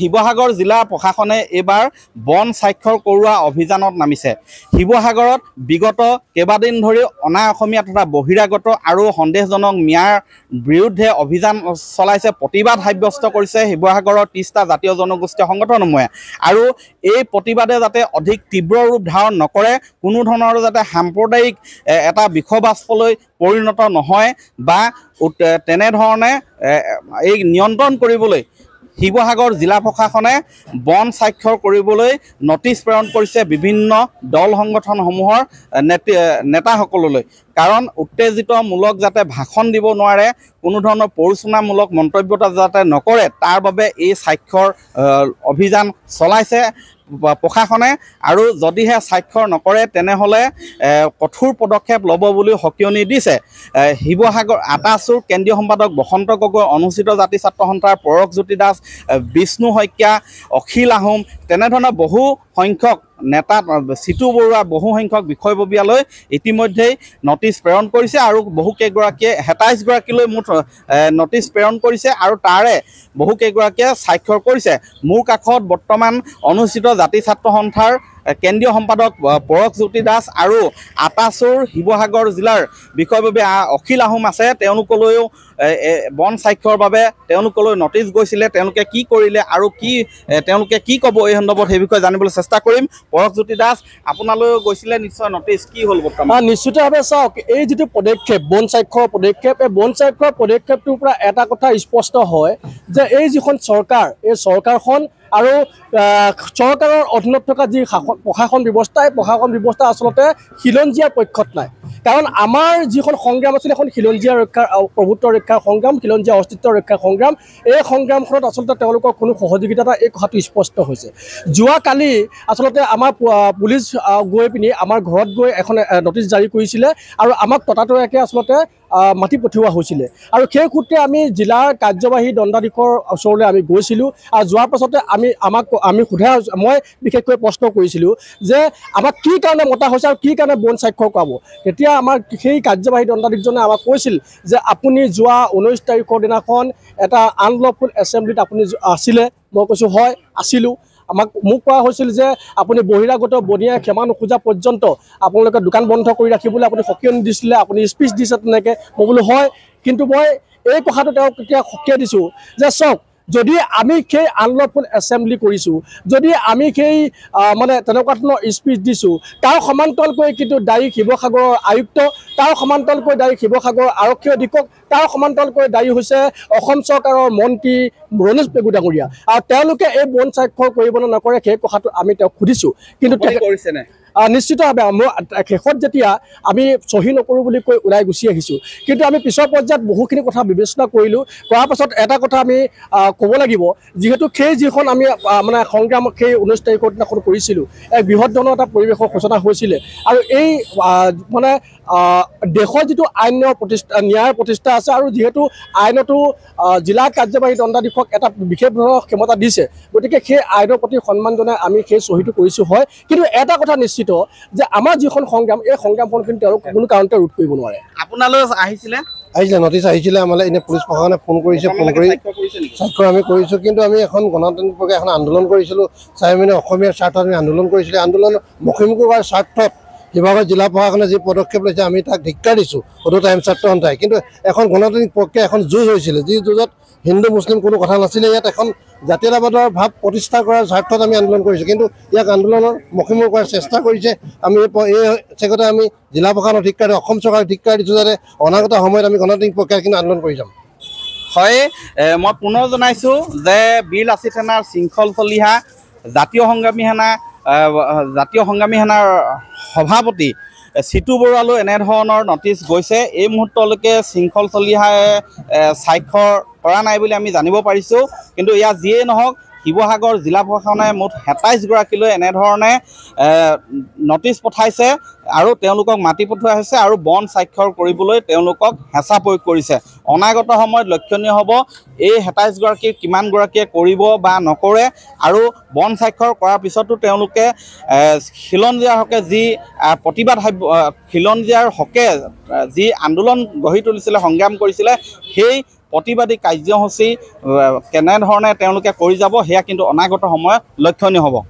শিৱসাগৰ জিলা প্ৰশাসনে এইবাৰ বন স্বাক্ষৰ কৰোৱা অভিযানত নামিছে শিৱসাগৰত বিগত কেইবাদিন ধৰি অনা অসমীয়া তথা বহিৰাগত আৰু সন্দেহজনক ম্যাৰ বিৰুদ্ধে অভিযান চলাইছে প্ৰতিবাদ সাব্যস্ত কৰিছে শিৱসাগৰৰ ত্ৰিছটা জাতীয় জনগোষ্ঠীয় সংগঠনসমূহে আৰু এই প্ৰতিবাদে যাতে অধিক তীব্ৰ ৰূপ ধাৰণ নকৰে কোনো ধৰণৰ যাতে সাম্প্ৰদায়িক এটা বিষবাস্পলৈ পৰিণত নহয় বা তেনেধৰণে এই নিয়ন্ত্ৰণ কৰিবলৈ শিৱসাগৰ জিলা প্ৰশাসনে বন স্বাক্ষৰ কৰিবলৈ নটিছ প্ৰেৰণ কৰিছে বিভিন্ন দল সংগঠনসমূহৰ নেতাসকললৈ কাৰণ উত্তেজিতমূলক যাতে ভাষণ দিব নোৱাৰে কোনো ধৰণৰ পৰিচনামূলক মন্তব্যতা যাতে নকৰে তাৰ বাবে এই স্বাক্ষৰ অভিযান চলাইছে প্ৰশাসনে আৰু যদিহে স্বাক্ষৰ নকৰে তেনেহ'লে কঠোৰ পদক্ষেপ ল'ব বুলি সকিয়নি দিছে শিৱসাগৰ আটাচুৰ কেন্দ্ৰীয় সম্পাদক বসন্ত গগৈ অনুচিত জাতি ছাত্ৰ সন্থাৰ পৰকজ্যোতি দাস বিষ্ণু শইকীয়া অখিল আহোম তেনেধৰণৰ বহু সংখ্যক নেতা চিটু বৰুৱা বহুসংখ্যক বিষয়ববীয়ালৈ ইতিমধ্যেই নটিচ প্ৰেৰণ কৰিছে আৰু বহুকেইগৰাকীয়ে সাতাইছগৰাকীলৈ মুঠ নটিচ প্ৰেৰণ কৰিছে আৰু তাৰে বহুকেইগৰাকীয়ে স্বাক্ষৰ কৰিছে মোৰ কাষত বৰ্তমান অনুষ্ঠিত জাতি ছাত্ৰ সন্থাৰ কেন্দ্রীয় সম্পাদক পরশ জ্যোতি দাস আর আটাচুর শিবসাগর জেলার বিষয়ববে অখিল আহোম আছে তেওঁলোকলৈও বন তেওঁলোকলৈ নোটিস গৈছিলে তেওঁলোকে কি করলে আর কি তেওঁলোকে কি কব এই সন্দর্ভ সেই বিষয়ে জানি চেষ্টা করি পরশ জ্যোতি দাস আপনার গৈছিলে নিশ্চয় নোটিস কি হল বর্তমান নিশ্চিতভাবে চাওক এই যে পদক্ষেপ বন স্বাক্ষর পদক্ষেপ এই বন স্বাক্ষর পদক্ষেপটার এটা কথা স্পষ্ট হয় যে এই যখন সরকার এই সরকারখন আৰু চৰকাৰৰ অধীনত থকা যি শাসন প্ৰশাসন ব্যৱস্থা এই প্ৰশাসন ব্যৱস্থা আচলতে খিলঞ্জীয়াৰ পক্ষত নাই কাৰণ আমাৰ যিখন সংগ্ৰাম আছিল এখন খিলঞ্জীয়া ৰক্ষা প্ৰভুত্ব ৰক্ষাৰ সংগ্ৰাম খিলঞ্জীয়া অস্তিত্ব ৰক্ষাৰ সংগ্ৰাম এই সংগ্ৰামখনত আচলতে তেওঁলোকৰ কোনো সহযোগিতা নাই এই কথাটো স্পষ্ট হৈছে যোৱাকালি আচলতে আমাৰ পুলিচ গৈ পিনি আমাৰ ঘৰত গৈ এখন ন'টিছ জাৰি কৰিছিলে আৰু আমাক ততাতৈয়াকৈ আচলতে মাতি পঠিওৱা হৈছিলে আৰু সেই সূত্ৰে আমি জিলাৰ কাৰ্যবাহী দণ্ডাধীশৰ ওচৰলৈ আমি গৈছিলোঁ আৰু যোৱাৰ পাছতে আমি আমাক আমি সোধা মই বিশেষকৈ প্ৰশ্ন কৰিছিলোঁ যে আমাক কি কাৰণে মতা হৈছে আৰু কি কাৰণে বন স্বাক্ষৰ কৰাব তেতিয়া আমাৰ সেই কাৰ্যবাহী দণ্ডাধীশজনে আমাক কৈছিল যে আপুনি যোৱা ঊনৈছ তাৰিখৰ দিনাখন এটা আনলফুল এছেম্বলিত আপুনি আছিলে মই কৈছোঁ হয় আছিলোঁ আমাক মোক কোৱা হৈছিল যে আপুনি বহিৰাগত বনিয়া ক্ষমা নোখোজা পৰ্যন্ত আপোনালোকে দোকান বন্ধ কৰি ৰাখিবলৈ আপুনি সকীয় নিদিছিলে আপুনি স্পীচ দিছে তেনেকৈ মই বোলো হয় কিন্তু মই এই কথাটো তেওঁক এতিয়া সকীয়াই দিছোঁ যে চাওক যদি আমি সেই আনলফুল এছেম্বলি কৰিছোঁ যদি আমি সেই মানে তেনেকুৱা ধৰণৰ স্পীচ দিছোঁ তাৰ সমান্তৰালকৈ কিন্তু দায়ী শিৱসাগৰৰ আয়ুক্ত তাৰ সমান্তৰালকৈ দায়ী শিৱসাগৰৰ আৰক্ষী অধীক্ষক তাৰ সমান্তৰালকৈ দায়ী হৈছে অসম চৰকাৰৰ মন্ত্ৰী ৰণেশ পেগু ডাঙৰীয়া আৰু তেওঁলোকে এই বন স্বাক্ষৰ কৰিব নকৰে সেই কথাটো আমি তেওঁক সুধিছোঁ কিন্তু নিশ্চিতভাৱে শেষত যেতিয়া আমি চহী নকৰোঁ বুলি কৈ ওলাই গুচি আহিছোঁ কিন্তু আমি পিছৰ পৰ্যায়ত বহুখিনি কথা বিবেচনা কৰিলোঁ কৰাৰ পাছত এটা কথা আমি ক'ব লাগিব যিহেতু সেই যিখন আমি মানে সংগ্ৰাম সেই ঊনৈছ তাৰিখৰ দিনাখন কৰিছিলোঁ এক বৃহৎ ধৰণৰ এটা পৰিৱেশৰ সূচনা হৈছিলে আৰু এই মানে দেশৰ যিটো আইনৰ প্ৰতিষ্ঠা ন্যায়ৰ প্ৰতিষ্ঠা আছে আৰু যিহেতু আইনতো জিলা কাৰ্যবাহী দণ্ডাধীশ দেশক এটা বিশেষ ধৰণৰ ক্ষমতা দিছে গতিকে সেই আইনৰ প্ৰতি সন্মান জনাই আমি সেই চহীটো কৰিছোঁ হয় কিন্তু এটা কথা নিশ্চিত যে আমাৰ যিখন সংগ্ৰাম এই সংগ্ৰামখন তেওঁলোক কোনো কাৰণতে ৰোধ কৰিব নোৱাৰে আপোনালৈ আহিছিলে আহিছিলে নটিছ আহিছিলে আমালৈ এনেই পুলিচ প্ৰশাসনে ফোন কৰিছে ফোন কৰি স্বাক্ষৰ আমি কৰিছোঁ কিন্তু আমি এখন গণতান্ত্ৰিক এখন আন্দোলন কৰিছিলোঁ চাই মানে অসমীয়াৰ স্বাৰ্থত আমি আন্দোলন কৰিছিলোঁ আন্দোলন মুখীমুখী হোৱাৰ স্বাৰ্থত শিৱসাগৰ জিলা প্ৰশাসনে যি পদক্ষেপ লৈছে আমি তাক ধিক্কাৰ দিছোঁ সদৌতা ছাত্ৰ সন্থাই কিন্তু এখন গণতান্ত্ৰিক প্ৰক্ৰিয়া এখন যুঁজ হৈছিলে যি যুঁজত হিন্দু মুছলিম কোনো কথা নাছিলে ইয়াত এখন জাতীয়তাবাদৰ ভাৱ প্ৰতিষ্ঠা কৰাৰ স্বাৰ্থত আমি আন্দোলন কৰিছোঁ কিন্তু ইয়াক আন্দোলনৰ মুখীমুখ কৰাৰ চেষ্টা কৰিছে আমি এই চেগতে আমি জিলা প্ৰশাসনৰ দিওঁ অসম চৰকাৰক ধিক্ষাৰ দিছোঁ যাতে অনাগত সময়ত আমি গণতান্ত্ৰিক প্ৰক্ৰিয়া কিন্তু আন্দোলন কৰি যাম হয় মই পুনৰ জনাইছোঁ যে বীৰ লাচিত সেনাৰ শৃংখল চলিহা জাতীয় সংগ্ৰামী সেনা জাতীয় সংগ্ৰামী সেনাৰ সভাপতি চিটু বৰুৱালৈ এনেধৰণৰ নটিচ গৈছে এই মুহূৰ্তলৈকে শৃংখল চলিহাই স্বাক্ষৰ কৰা নাই বুলি আমি জানিব পাৰিছোঁ কিন্তু ইয়াত যিয়েই নহওক শিৱসাগৰ জিলা প্ৰশাসনে মুঠ সাতাইছগৰাকীলৈ এনেধৰণে নটিচ পঠাইছে আৰু তেওঁলোকক মাতি পঠোৱা হৈছে আৰু বন স্বাক্ষৰ কৰিবলৈ তেওঁলোকক হেঁচা প্ৰয়োগ কৰিছে অনাগত সময়ত লক্ষণীয় হ'ব এই সাতাইছগৰাকী কিমানগৰাকীয়ে কৰিব বা নকৰে আৰু বন স্বাক্ষৰ কৰাৰ পিছতো তেওঁলোকে খিলঞ্জীয়াৰ হকে যি প্ৰতিবাদ সাব্য খিলঞ্জীয়াৰ হকে যি আন্দোলন গঢ়ি তুলিছিলে সংগ্ৰাম কৰিছিলে সেই প্ৰতিবাদী কাৰ্যসূচী কেনেধৰণে তেওঁলোকে কৰি যাব সেয়া কিন্তু অনাগত সময়ত লক্ষণীয় হ'ব